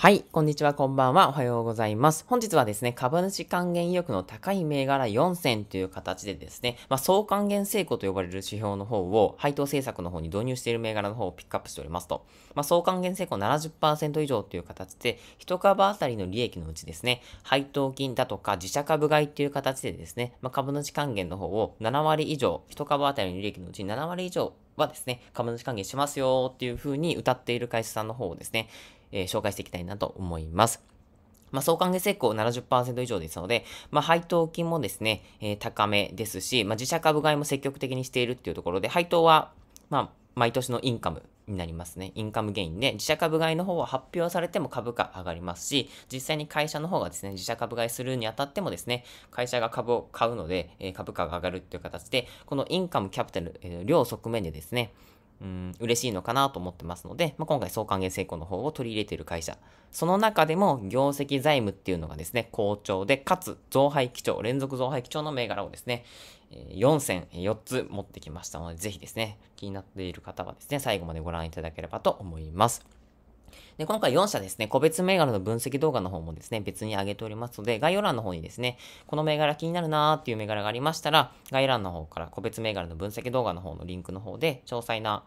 はい、こんにちは、こんばんは、おはようございます。本日はですね、株主還元意欲の高い銘柄4選という形でですね、まあ、総還元成功と呼ばれる指標の方を、配当政策の方に導入している銘柄の方をピックアップしておりますと、まあ、総還元成功70%以上という形で、一株当たりの利益のうちですね、配当金だとか自社株買いという形でですね、まあ、株主還元の方を7割以上、一株当たりの利益のうち7割以上はですね、株主還元しますよっていう風に歌っている会社さんの方をですね、えー、紹介していきたいなと思います。まあ、総還元成功70%以上ですので、まあ、配当金もですね、えー、高めですし、まあ、自社株買いも積極的にしているっていうところで、配当は、ま毎年のインカムになりますね。インカムゲインで、自社株買いの方は発表されても株価上がりますし、実際に会社の方がですね、自社株買いするにあたってもですね、会社が株を買うので、え株価が上がるっていう形で、このインカムキャプテル、えー、両側面でですね、うん、嬉しいのかなと思ってますので、まあ、今回、総還元成功の方を取り入れている会社。その中でも、業績財務っていうのがですね、好調で、かつ、増配基調、連続増配基調の銘柄をですね、4選、4つ持ってきましたので、ぜひですね、気になっている方はですね、最後までご覧いただければと思います。で、今回4社ですね、個別銘柄の分析動画の方もですね、別に上げておりますので、概要欄の方にですね、この銘柄気になるなーっていう銘柄がありましたら、概要欄の方から個別銘柄の分析動画の方のリンクの方で、詳細な、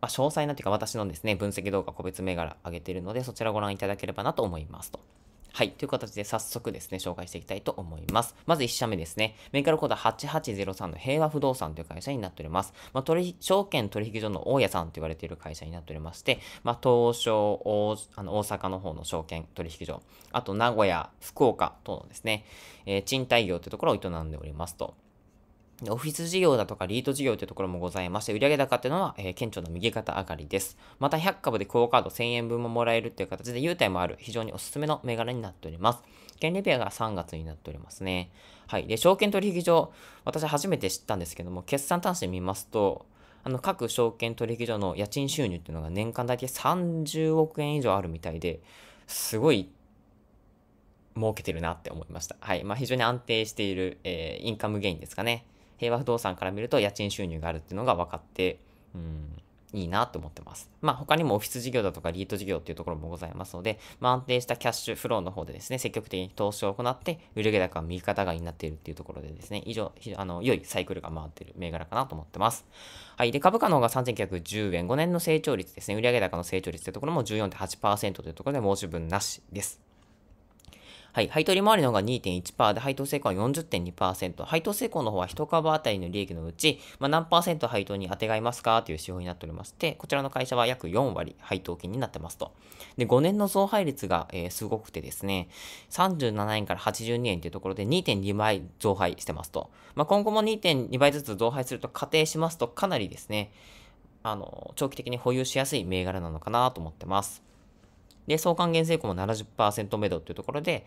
まあ、詳細なというか私のですね、分析動画個別銘柄上げてるので、そちらご覧いただければなと思いますと。はい。という形で早速ですね、紹介していきたいと思います。まず1社目ですね。メーカルコード8803の平和不動産という会社になっております。まあ、取証券取引所の大家さんと言われている会社になっておりまして、まあ、東証大、あの大阪の方の証券取引所、あと名古屋、福岡等のですね、えー、賃貸業というところを営んでおりますと。オフィス事業だとかリート事業というところもございまして、売上高というのは、えー、顕著な右肩上がりです。また100株でクオカード1000円分ももらえるという形で優待もある、非常におすすめの銘柄になっております。権利ペアが3月になっておりますね。はい。で、証券取引所、私初めて知ったんですけども、決算端子見ますと、あの各証券取引所の家賃収入というのが年間大体30億円以上あるみたいで、すごい儲けてるなって思いました。はい。まあ、非常に安定している、えー、インカムゲインですかね。平和不動産から見ると家賃収入があるっていうのが分かって、うん、いいなと思ってます。まあ他にもオフィス事業だとかリート事業っていうところもございますので、まあ、安定したキャッシュフローの方でですね、積極的に投資を行って、売上高は右肩上がりになっているっていうところでですね、以上、あの、良いサイクルが回っている銘柄かなと思ってます。はい。で、株価の方が3910円、5年の成長率ですね、売上高の成長率というところも14.8%というところで申し分なしです。はい、配当利回りの方が2.1%で、配当成功は40.2%。配当成功の方は1株当たりの利益のうち、まあ、何パーセント配当に当てがいますかという仕様になっておりまして、こちらの会社は約4割配当金になってますと。で、5年の増配率が、えー、すごくてですね、37円から82円というところで2.2倍増配してますと。まあ、今後も2.2倍ずつ増配すると仮定しますと、かなりですね、あの、長期的に保有しやすい銘柄なのかなと思ってます。で、相還元成功も70%目処というところで、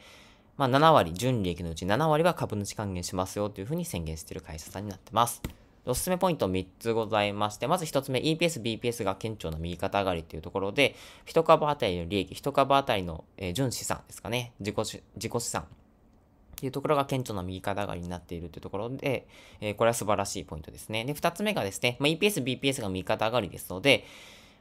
まあ、7割、純利益のうち7割は株主還元しますよというふうに宣言している会社さんになってます。おすすめポイント3つございまして、まず1つ目、EPS、BPS が顕著な右肩上がりというところで、1株当たりの利益、1株当たりの、えー、純資産ですかね、自己自己資産というところが顕著な右肩上がりになっているというところで、えー、これは素晴らしいポイントですね。で、2つ目がですね、まあ、EPS、BPS が右肩上がりですので、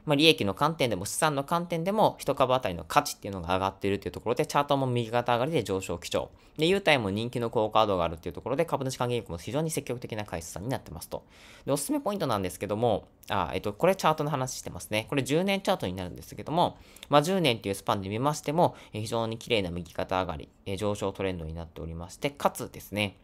まあ、利益の観点でも資産の観点でも1株当たりの価値っていうのが上がっているっていうところでチャートも右肩上がりで上昇基調で優待も人気の高カードがあるっていうところで株主還元力も非常に積極的な会社さんになってますとでおすすめポイントなんですけどもあ、えっと、これチャートの話してますねこれ10年チャートになるんですけども、まあ、10年っていうスパンで見ましても非常に綺麗な右肩上がり上昇トレンドになっておりましてかつですね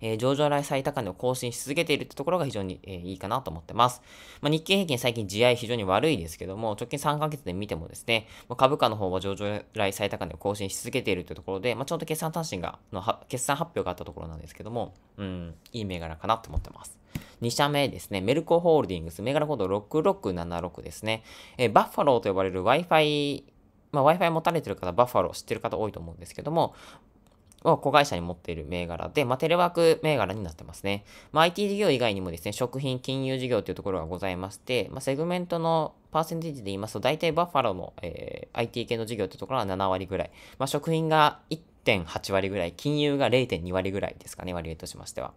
えー、上場来最高値を更新し続けているってところが非常に、えー、いいかなと思ってます。まあ、日経平均最近地合非常に悪いですけども、直近3ヶ月で見てもですね、まあ、株価の方は上場来最高値を更新し続けているというところで、まあ、ちょうど決算単身が、の決算発表があったところなんですけども、うん、いい銘柄かなと思ってます。2社目ですね、メルコホールディングス、銘柄コード6676ですね、えー、バッファローと呼ばれる Wi-Fi まあ、Wi-Fi 持たれてる方、バッファロー知ってる方多いと思うんですけども、を子会社に持っている銘柄で、まあ、テレワーク銘柄になってますね。まあ、IT 事業以外にもですね、食品、金融事業というところがございまして、まあ、セグメントのパーセンテージで言いますと、大体バッファローの、えー、IT 系の事業というところは7割ぐらい。まあ、食品が1.8割ぐらい、金融が0.2割ぐらいですかね、割合としましては。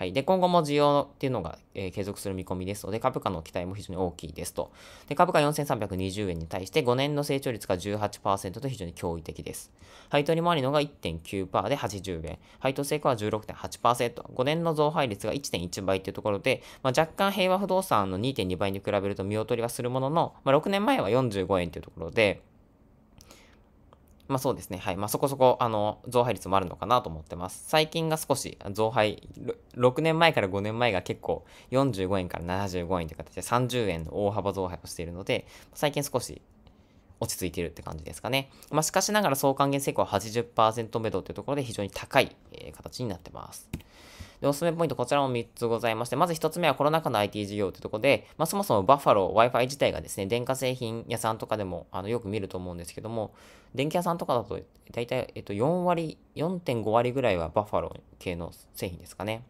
はい。で、今後も需要っていうのが、えー、継続する見込みですので、株価の期待も非常に大きいですと。で、株価4320円に対して5年の成長率が18%と非常に驚異的です。配当利回りのが1.9%で80円。配当成功は16.8%。5年の増配率が1.1倍というところで、まあ、若干平和不動産の2.2倍に比べると見劣りはするものの、まあ、6年前は45円というところで、まあそうですね。はい。まあそこそこ、あの、増配率もあるのかなと思ってます。最近が少し増配、6年前から5年前が結構45円から75円という形で30円の大幅増配をしているので、最近少し落ち着いているって感じですかね。まあしかしながら総還元成功は80%目処というところで非常に高い、え形になってます。で、おすすめポイントこちらも3つございまして、まず1つ目はコロナ禍の IT 事業ってとこで、まあ、そもそもバッファロー、Wi-Fi 自体がですね、電化製品屋さんとかでもあのよく見ると思うんですけども、電気屋さんとかだと、大体、えっと、4割、4.5割ぐらいはバッファロー系の製品ですかね。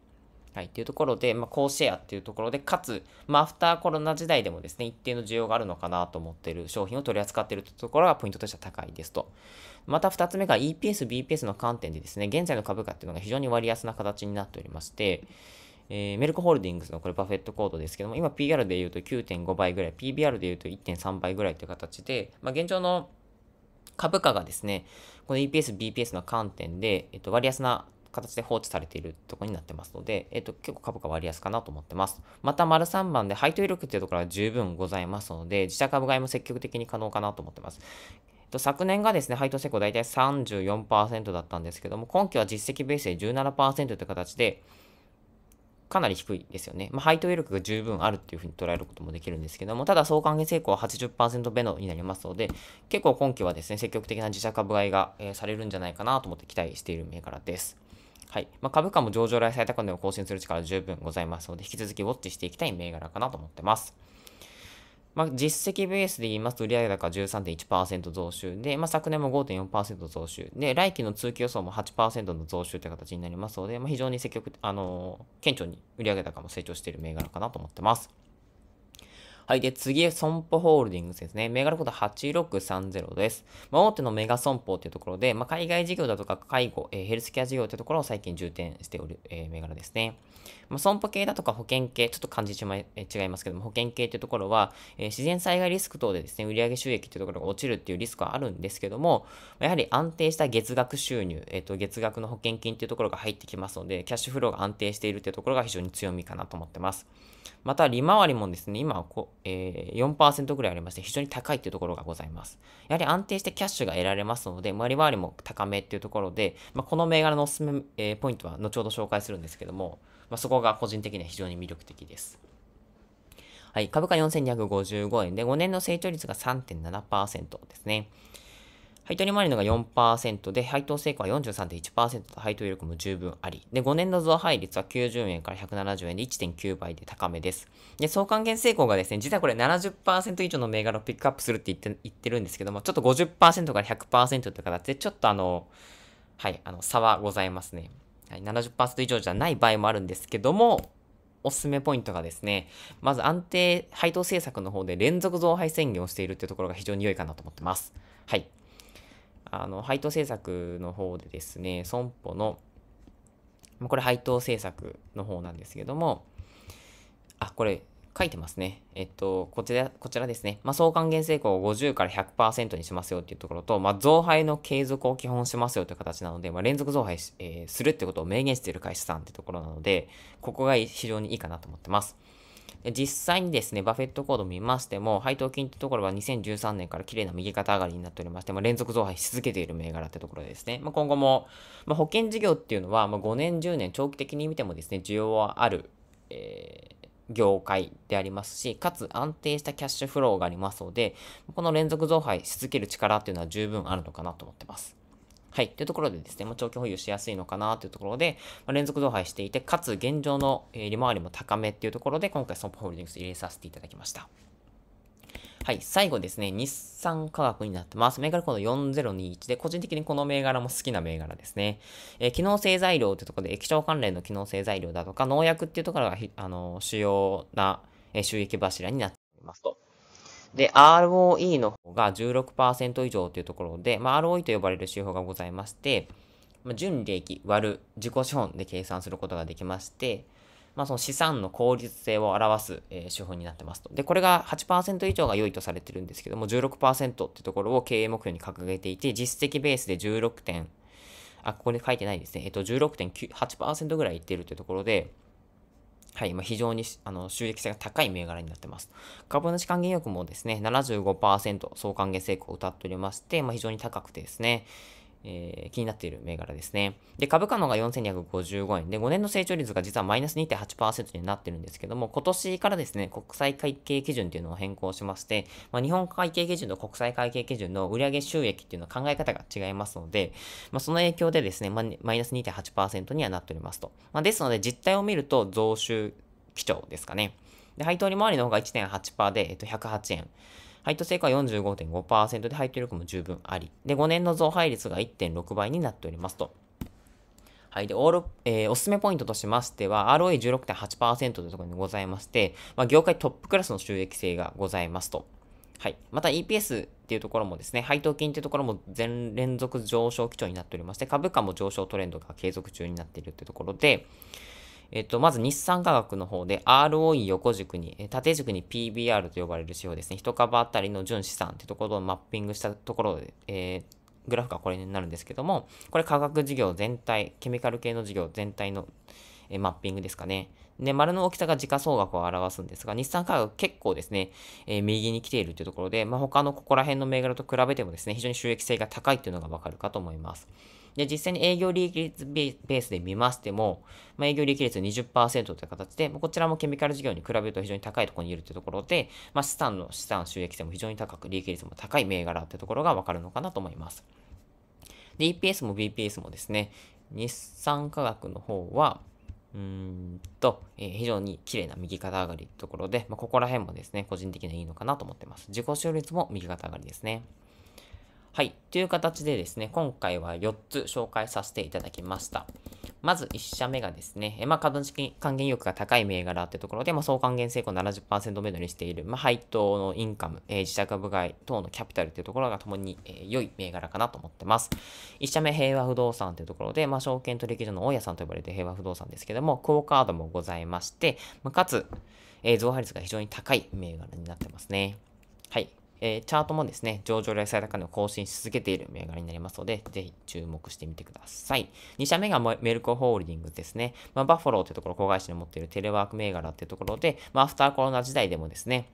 はい、というところで、まあ、高シェアっていうところで、かつ、まあ、アフターコロナ時代でもですね、一定の需要があるのかなと思っている商品を取り扱っているところがポイントとしては高いですと。また2つ目が EPS、BPS の観点でですね、現在の株価っていうのが非常に割安な形になっておりまして、えー、メルクホールディングスのこれバフェットコードですけども、今 PR で言うと9.5倍ぐらい、PBR で言うと1.3倍ぐらいという形で、まあ、現状の株価がですね、この EPS、BPS の観点で、えっと、割安な形で放置されているところになってますので、えっ、と、結構株価割安かなと思ってます。また、丸3番で配当威力っていうところは十分ございますので、自社株買いも積極的に可能かなと思ってます。と、昨年がですね、配当成功大体34%だったんですけども、今期は実績ベースで17%という形で、かなり低いですよね。まあ、配当威力が十分あるっていうふうに捉えることもできるんですけども、ただ相関元成功は80%ベノになりますので、結構今期はですね、積極的な自社株買いが、えー、されるんじゃないかなと思って期待している銘柄です。はいまあ、株価も上場来最高値を更新する力十分ございますので、引き続きウォッチしていきたい銘柄かなと思ってます。まあ、実績ベースで言いますと、売上高13.1%増収で、まあ、昨年も5.4%増収で、来期の通期予想も8%の増収という形になりますので、まあ、非常に積極、あのー、顕著に売上高も成長している銘柄かなと思ってます。はい。で、次、損保ホールディングスですね。銘柄コード8630です。まあ、大手のメガ損保というところで、まあ、海外事業だとか介護、えー、ヘルスケア事業というところを最近重点しておる、えー、銘柄ですね。まあ、損保系だとか保険系、ちょっと漢字、ま、違いますけども、保険系というところは、えー、自然災害リスク等でですね、売上収益というところが落ちるっていうリスクはあるんですけども、やはり安定した月額収入、えっ、ー、と、月額の保険金というところが入ってきますので、キャッシュフローが安定しているというところが非常に強みかなと思ってます。また、利回りもですね、今はこう、えー、4%ぐらいありまして、非常に高いというところがございます。やはり安定してキャッシュが得られますので、り回りも高めっていうところで、まあ、この銘柄のおすすめ、えー、ポイントは後ほど紹介するんですけども、まあ、そこが個人的には非常に魅力的です。はい、株価4255円で5年の成長率が3.7%ですね。配当利回りのが4%で、配当成功は43.1%と配当余力も十分あり。で、5年の増配率は90円から170円で1.9倍で高めです。で、総還元成功がですね、実はこれ70%以上の銘柄をピックアップするって言って言ってるんですけども、ちょっと50%から100%という形で、ちょっとあの、はい、あの、差はございますね。はい、70%以上じゃない場合もあるんですけども、おすすめポイントがですね、まず安定配当政策の方で連続増配宣言をしているっていうところが非常に良いかなと思ってます。はい。あの、配当政策の方でですね、損保の、これ配当政策の方なんですけども、あ、これ書いてますね。えっと、こちら、こちらですね。まあ、総還元成功を50から100%にしますよっていうところと、まあ、増配の継続を基本しますよという形なので、まあ、連続増配えー、するってことを明言している会社さんってところなので、ここが非常にいいかなと思ってます。で実際にですね、バフェットコード見ましても、配当金ってところは2013年から綺麗な右肩上がりになっておりまして、まあ、連続増配し続けている銘柄ってところですね。まあ、今後も、まあ、保険事業っていうのは、まあ、5年、10年、長期的に見てもですね、需要はある、えー、業界でありますし、かつ安定したキャッシュフローがありますので、この連続増配し続ける力っていうのは十分あるのかなと思ってます。はい。というところでですね、ま長期保有しやすいのかなというところで、まあ、連続増配していて、かつ現状の、え利回りも高めっていうところで、今回ソンポホールディングス入れさせていただきました。はい。最後ですね、日産科学になってます。銘柄コード4021で、個人的にこの銘柄も好きな銘柄ですね。えー、機能性材料というところで、液晶関連の機能性材料だとか、農薬っていうところが、あの、主要な収益柱になっていますと。で、ROE の方が16%以上というところで、まあ、ROE と呼ばれる手法がございまして、まあ、純利益割る自己資本で計算することができまして、まあ、その資産の効率性を表す、えー、手法になってますと。で、これが8%以上が良いとされてるんですけども、16%ってところを経営目標に掲げていて、実績ベースで16点、あ、ここに書いてないですね。えっと、16.8%ぐらいいってるというところで、はい、まあ、非常にあの収益性が高い銘柄になってます。株主還元欲もですね、75%総還元成功を謳っておりまして、まあ、非常に高くてですね、えー、気になっている銘柄ですね。で、株価の方が4255円で、5年の成長率が実はマイナス2.8%になってるんですけども、今年からですね、国際会計基準っていうのを変更しまして、まあ、日本会計基準と国際会計基準の売上収益っていうのは考え方が違いますので、まあ、その影響でですね、マイナス2.8%にはなっておりますと。まあ、ですので、実態を見ると増収基調ですかね。で、配当利回りの方が1.8%で、えっと、108円。配当成果は45.5%で配当力も十分あり。で、5年の増配率が1.6倍になっておりますと。はい。で、オール、えー、おすすめポイントとしましては、ROE16.8% というところにございまして、まあ、業界トップクラスの収益性がございますと。はい。また EPS っていうところもですね、配当金っていうところも全連続上昇基調になっておりまして、株価も上昇トレンドが継続中になっているというところで、えっと、まず日産科学の方で ROE 横軸に、縦軸に PBR と呼ばれる指標ですね。1株当たりの純資産ってところをマッピングしたところで、えーグラフがこれになるんですけども、これ科学事業全体、ケミカル系の事業全体のえマッピングですかね。で、丸の大きさが時価総額を表すんですが、日産科学結構ですね、えー、右に来ているというところで、まあ、他のここら辺の銘柄と比べてもですね、非常に収益性が高いというのがわかるかと思います。で、実際に営業利益率ベースで見ましても、まあ、営業利益率20%という形で、こちらもケミカル事業に比べると非常に高いところにいるというところで、まあ、資産の資産収益性も非常に高く、利益率も高い銘柄というところがわかるのかなと思います。で、EPS も BPS もですね、日産科学の方は、うんと、えー、非常に綺麗な右肩上がりというところで、まあ、ここら辺もですね、個人的にはいいのかなと思ってます。自己収率も右肩上がりですね。という形でですね、今回は4つ紹介させていただきました。まず1社目がですね、えまあ、株式還元欲が高い銘柄ってところで、まあ、総還元成功70%目処にしている、まあ、配当のインカム、えー、自社株買い等のキャピタルというところが共に、えー、良い銘柄かなと思ってます。1社目、平和不動産というところで、まあ、証券取引所の大家さんと呼ばれて平和不動産ですけども、クオカードもございまして、まあ、かつ、えー、増配率が非常に高い銘柄になってますね。はい。えー、チャートもですね、上場来最高値を更新し続けている銘柄になりますので、ぜひ注目してみてください。2社目がメルコホールディングスですね。まあ、バッファローというところ、子会社に持っているテレワーク銘柄というところで、まあ、アフターコロナ時代でもですね、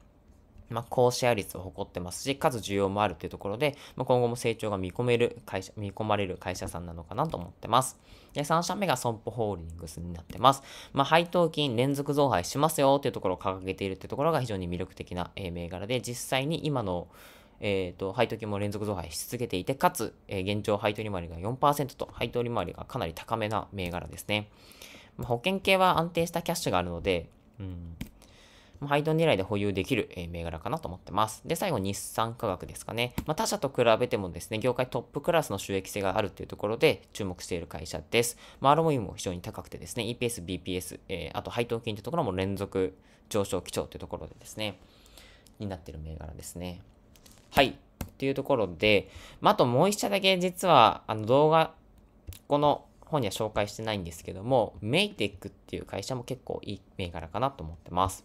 まあ、高シェア率を誇ってますし、数需要もあるというところで、まあ、今後も成長が見込める会社、見込まれる会社さんなのかなと思ってます。で、3社目が損保ホールディングスになってます。まあ、配当金連続増配しますよというところを掲げているというところが非常に魅力的な、え銘柄で、実際に今のえーと、と配当金も連続増配し続けていて、かつ、えー、現状配当利回りが4%と、配当利回りがかなり高めな銘柄ですね。まあ、保険系は安定したキャッシュがあるので、うん、配当狙いで保有できる、え銘柄かなと思ってます。で、最後、日産科学ですかね。まあ、他社と比べてもですね、業界トップクラスの収益性があるというところで注目している会社です。まあ、r o ムも非常に高くてですね、EPS、BPS、えー、あと配当金というところも連続上昇基調というところでですね、になっている銘柄ですね。はい。というところで、まあ、あともう一社だけ実は、あの動画、この本には紹介してないんですけども、メイテックっていう会社も結構いい銘柄かなと思ってます。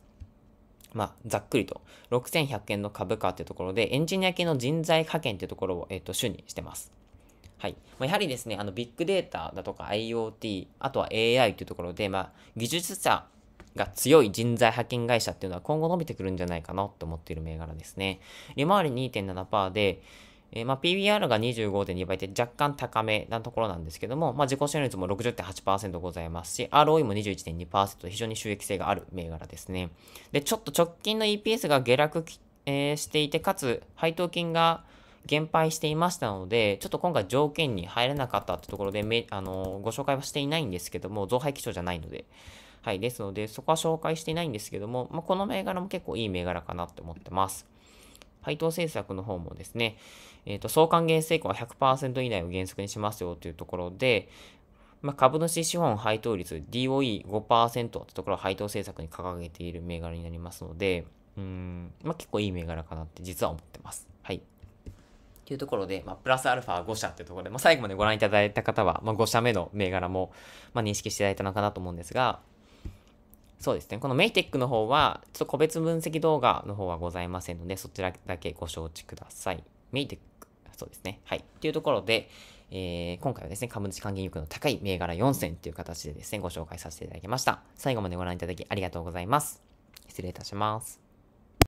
まあ、ざっくりと、6100円の株価っていうところで、エンジニア系の人材派遣っていうところを、えっ、ー、と、主にしてます。はい。まあ、やはりですね、あの、ビッグデータだとか IoT、あとは AI というところで、まあ、技術者が強い人材派遣会社っていうのは今後伸びてくるんじゃないかなと思っている銘柄ですね。利回り2.7%で、えー、まあ、PBR が25.2倍って若干高めなところなんですけども、まあ、自己収入率も60.8%ございますし、ROE も21.2%と非常に収益性がある銘柄ですね。で、ちょっと直近の EPS が下落、えー、していて、かつ配当金が減配していましたので、ちょっと今回条件に入れなかったってところであのー、ご紹介はしていないんですけども、増配基調じゃないので、はい、ですので、そこは紹介していないんですけども、まあ、この銘柄も結構いい銘柄かなって思ってます。配当政策の方もですね、えっ、ー、と、相関減成功は100%以内を原則にしますよというところで、まあ、株主資本配当率 DOE5% ってところを配当政策に掲げている銘柄になりますので、うん、まあ、結構いい銘柄かなって実は思ってます。はい。というところで、まあ、プラスアルファ5社ってところで、まあ、最後までご覧いただいた方は、まあ、5社目の銘柄も、まあ、認識していただいたのかなと思うんですが、そうですね。このメイテックの方は、ちょっと個別分析動画の方はございませんので、そちらだけご承知ください。メイテック。そうですね。はい。というところで、えー、今回はですね、株主還元力の高い銘柄4選という形でですね、ご紹介させていただきました。最後までご覧いただきありがとうございます。失礼いたします。